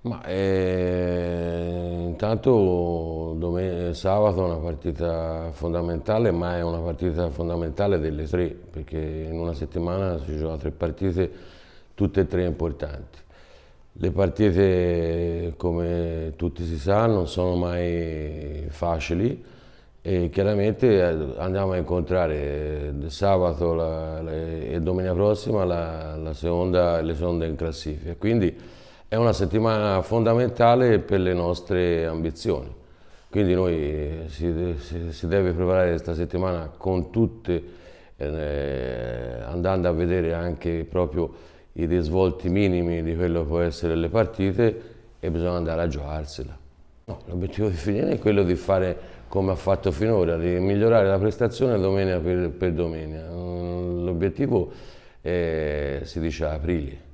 Ma eh, intanto sabato è una partita fondamentale, ma è una partita fondamentale delle tre, perché in una settimana si giocano tre partite, tutte e tre importanti. Le partite, come tutti si sa, non sono mai facili e chiaramente eh, andiamo a incontrare sabato la, la, e domenica prossima la, seconda, le seconde in classifica. Quindi, è una settimana fondamentale per le nostre ambizioni. Quindi noi si, si, deve preparare questa settimana con tutte, eh, andando a vedere anche proprio i risvolti minimi di quello che può essere le partite e bisogna andare a giocarsela. No, l'obiettivo di Filiani è quello di fare come ha fatto finora, di migliorare la prestazione domenica per, per domenica. L'obiettivo si dice a aprile.